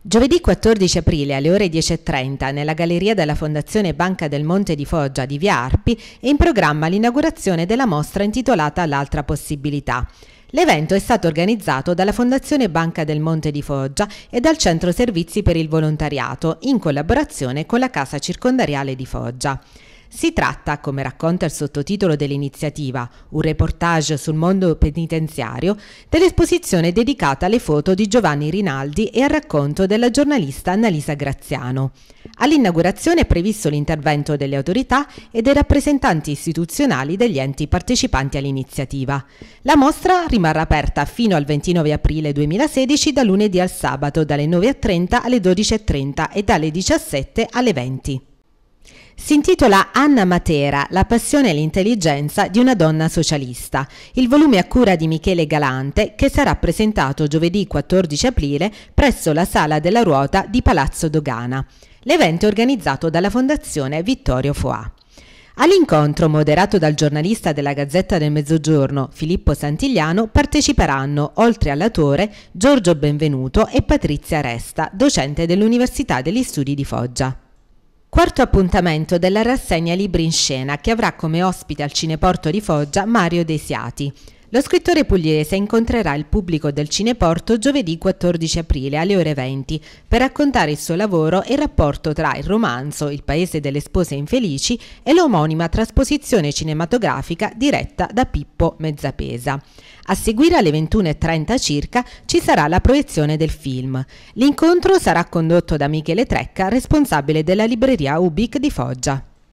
Giovedì 14 aprile alle ore 10.30 nella galleria della Fondazione Banca del Monte di Foggia di Via Arpi è in programma l'inaugurazione della mostra intitolata L'altra possibilità. L'evento è stato organizzato dalla Fondazione Banca del Monte di Foggia e dal Centro Servizi per il Volontariato in collaborazione con la Casa Circondariale di Foggia. Si tratta, come racconta il sottotitolo dell'iniziativa, un reportage sul mondo penitenziario, dell'esposizione dedicata alle foto di Giovanni Rinaldi e al racconto della giornalista Annalisa Graziano. All'inaugurazione è previsto l'intervento delle autorità e dei rappresentanti istituzionali degli enti partecipanti all'iniziativa. La mostra rimarrà aperta fino al 29 aprile 2016 da lunedì al sabato dalle 9.30 alle 12.30 e dalle 17 alle 20. Si intitola Anna Matera, la passione e l'intelligenza di una donna socialista. Il volume a cura di Michele Galante che sarà presentato giovedì 14 aprile presso la Sala della Ruota di Palazzo Dogana. L'evento è organizzato dalla Fondazione Vittorio Foà. All'incontro moderato dal giornalista della Gazzetta del Mezzogiorno Filippo Santigliano parteciperanno, oltre all'autore, Giorgio Benvenuto e Patrizia Resta, docente dell'Università degli Studi di Foggia. Quarto appuntamento della rassegna Libri in Scena che avrà come ospite al Cineporto di Foggia Mario Desiati. Lo scrittore pugliese incontrerà il pubblico del Cineporto giovedì 14 aprile alle ore 20 per raccontare il suo lavoro e il rapporto tra il romanzo Il paese delle spose infelici e l'omonima trasposizione cinematografica diretta da Pippo Mezzapesa. A seguire alle 21.30 circa ci sarà la proiezione del film. L'incontro sarà condotto da Michele Trecca, responsabile della libreria Ubic di Foggia.